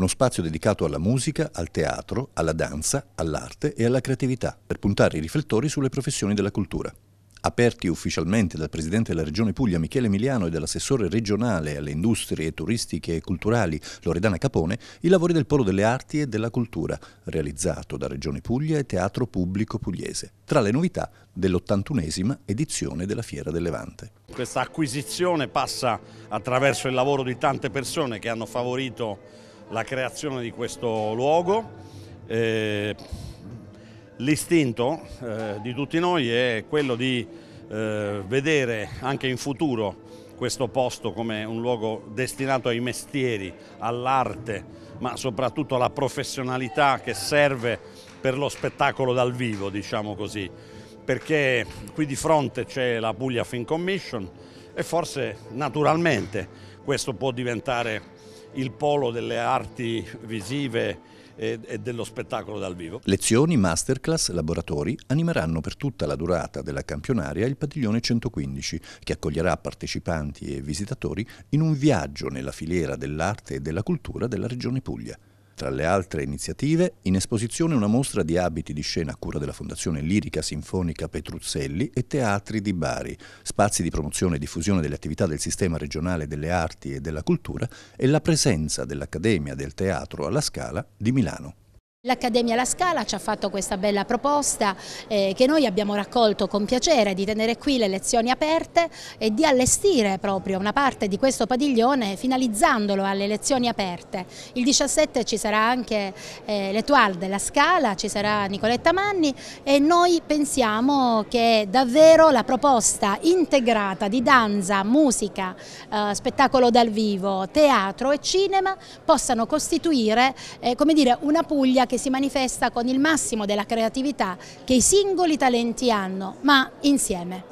uno spazio dedicato alla musica, al teatro, alla danza, all'arte e alla creatività, per puntare i riflettori sulle professioni della cultura. Aperti ufficialmente dal Presidente della Regione Puglia Michele Emiliano e dall'assessore regionale alle industrie turistiche e culturali Loredana Capone, i lavori del Polo delle Arti e della Cultura, realizzato da Regione Puglia e Teatro Pubblico Pugliese, tra le novità dell'81esima edizione della Fiera del Levante. Questa acquisizione passa attraverso il lavoro di tante persone che hanno favorito la creazione di questo luogo. Eh, L'istinto eh, di tutti noi è quello di eh, vedere anche in futuro questo posto come un luogo destinato ai mestieri, all'arte, ma soprattutto alla professionalità che serve per lo spettacolo dal vivo, diciamo così. Perché qui di fronte c'è la Puglia Film Commission e forse naturalmente questo può diventare il polo delle arti visive e dello spettacolo dal vivo. Lezioni, masterclass, laboratori animeranno per tutta la durata della campionaria il padiglione 115 che accoglierà partecipanti e visitatori in un viaggio nella filiera dell'arte e della cultura della regione Puglia tra le altre iniziative, in esposizione una mostra di abiti di scena a cura della Fondazione Lirica Sinfonica Petruzzelli e Teatri di Bari, spazi di promozione e diffusione delle attività del sistema regionale delle arti e della cultura e la presenza dell'Accademia del Teatro alla Scala di Milano. L'Accademia La Scala ci ha fatto questa bella proposta eh, che noi abbiamo raccolto con piacere di tenere qui le lezioni aperte e di allestire proprio una parte di questo padiglione finalizzandolo alle lezioni aperte. Il 17 ci sarà anche eh, l'Etoile della Scala, ci sarà Nicoletta Manni e noi pensiamo che davvero la proposta integrata di danza, musica, eh, spettacolo dal vivo, teatro e cinema possano costituire eh, come dire, una Puglia che si manifesta con il massimo della creatività che i singoli talenti hanno, ma insieme.